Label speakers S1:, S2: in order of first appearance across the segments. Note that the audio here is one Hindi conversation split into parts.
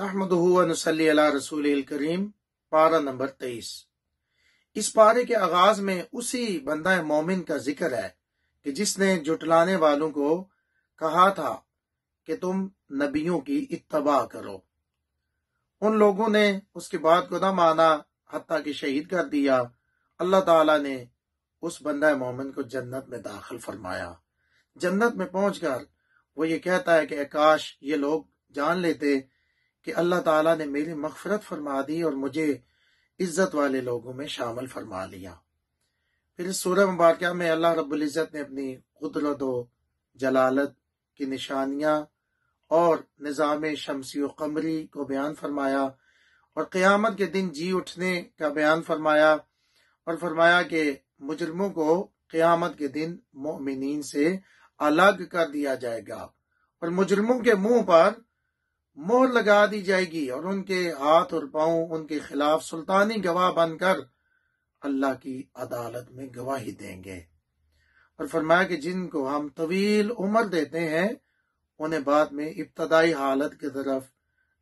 S1: नहमदूनसली रसूल करीम पारा नंबर तेईस इस पारे के आगाज में उसी बंदा मोमिन का जिक्र है कि जिसने जुटलाने वालों को कहा था कि तुम नबियों की इतबाह करो उन लोगों ने उसके बाद को ना माना हती कि शहीद कर दिया अल्लाह ताला ने उस बंदा मोमिन को जन्नत में दाखिल फरमाया जन्नत में पहुंचकर वो ये कहता है कि आकाश ये लोग जान लेते कि अल्लाह ताला ने मेरी मगफरत फरमा दी और मुझे इज्जत वाले लोगों में शामिल फरमा लिया फिर इस सूर्य मुबारक में अल्लाह रब्ज़त ने अपनी कुदरत व जलालत की निशानियाँ और निज़ाम शमसी व कमरी को बयान फरमाया और क्यामत के दिन जी उठने का बयान फरमाया और फरमाया कि मुजरमों को क्यामत के दिन मोमिन से अलग कर दिया जाएगा और मुजरमों के मुंह पर मोहर लगा दी जाएगी और उनके हाथ और पांव उनके खिलाफ सुल्तानी गवाह बनकर अल्लाह की अदालत में गवाही देंगे और फरमाया कि जिनको हम तवील उम्र देते हैं उन्हें बाद में इब्तदाई हालत की तरफ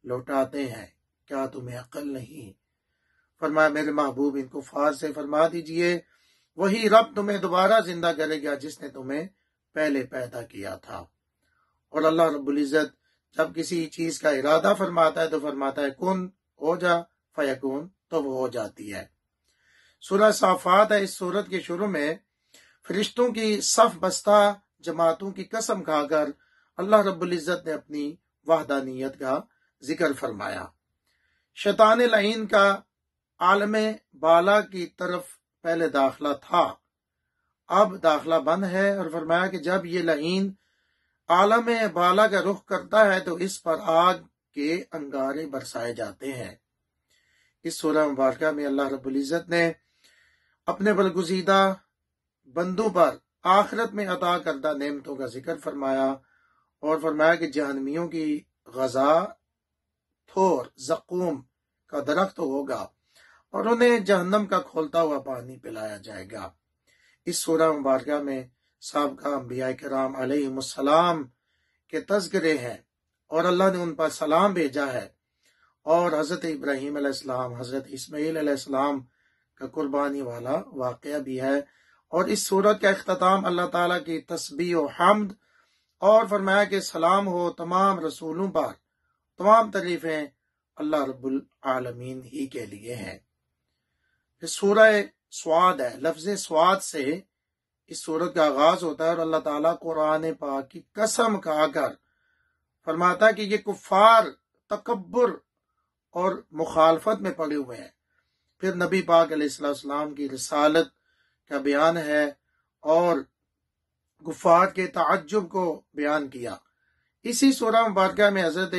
S1: लौटाते हैं क्या तुम्हें अकल नहीं फरमाया मेरे महबूब इनको फार से फरमा दीजिए वही रब तुम्हें दोबारा जिंदा करेगा जिसने तुम्हें पहले पैदा किया था और अल्लाह रबुल्जत जब किसी चीज का इरादा फरमाता है तो फरमाता है कुन हो जा फयकून तो वो हो जाती है सूरह साफात है इस सूरत के शुरू में फरिश्तों की सफ बस्ता जमातों की कसम खाकर अल्लाह रबुल्जत ने अपनी वाहदानियत का जिक्र फरमाया शैतान लहीन का आलम बाला की तरफ पहले दाखला था अब दाखला बंद है और फरमाया कि जब ये लहीन आलम बाला का रुख करता है तो इस पर आग के अंगारे बरसाए जाते हैं इस सोलह मुबारक में अल्लाह रबुल्जत ने अपने बलगुजीदा बंदों पर आखरत में अदा करदा नियमतों का जिक्र फरमाया और फरमाया कि जहनमियों की गजा थोर जकूम का दरख्त तो होगा और उन्हें जहन्नम का खोलता हुआ पानी पिलाया जाएगा इस सोलह मुबारक में सबका अम्बिया कराम अलैहिस्सलाम के तस्करे हैं और अल्लाह ने उन पर सलाम भेजा है और हज़रत इब्राहिम अलैहिस्सलाम हज़रत इस्माईल अलैहिस्सलाम का कुर्बानी वाला वाक़ भी है और इस सूरत का अख्ताम अल्लाह ताला की तस्बी हमद और फरमाया के सलाम हो तमाम रसूलों पर तमाम तरीफें अल्लाह रब्बुल आलमीन ही के लिए हैं सूरह स्वाद है लफ्ज स्वाद से इस सूरत का आगाज होता है और अल्लाह ताला कुरान पाक की कसम खाकर फरमाता है कि ये कुफार तकबर और मुखालफत में पड़े हुए हैं फिर नबी पाक अलैहिस्सलाम की रिसालत का बयान है और गुफार के तजब को बयान किया इसी सूरह मुबारक में हजरत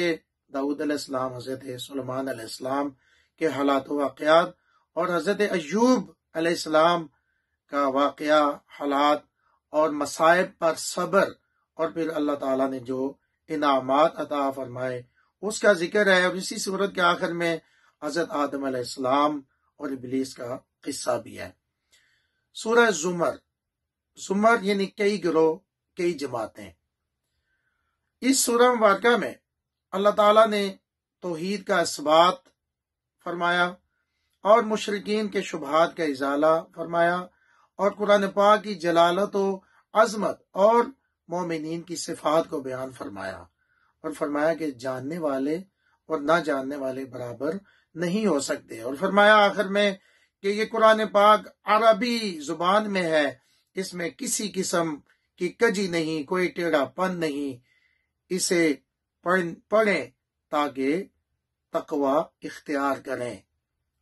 S1: दाऊद अलैहिस्सलाम हजरत सलमान अलैहिस्सलाम के हालात वाकयात और हजरत अयूब अलैहिस्सलाम का वाक़ हालात और मसायब पर सब्र और फिर अल्लाह तला ने जो इनाम अदा फरमाए उसका जिक्र है और इसी सूरत के आखिर में हजरत आदम अलैहिस्सलाम और इबलीस का किस्सा भी है सूरह जुमर जुमर यानी कई गिरोह कई जमातें इस सूरह मुबारका में अल्लाह ताला ने तोहीद का इस्बात फरमाया और मुशरकिन के शुभात का इजाला फरमाया और कुरान पाक की जलालत अजमत और मोमिन की सिफात को बयान फरमाया और फरमाया कि जानने वाले और ना जानने वाले बराबर नहीं हो सकते और फरमाया आखिर में कि ये कुरान पाक अरबी जुबान में है इसमें किसी किस्म की कजी नहीं कोई टेढ़ापन नहीं इसे पढ़े ताकि तकवा इख्तियार करें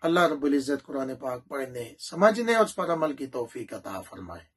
S1: अल्लाह रबुल्ज़त कुरान पाक पढ़ने समझने और उस पर अमल की तोफ़ी अता फरमाए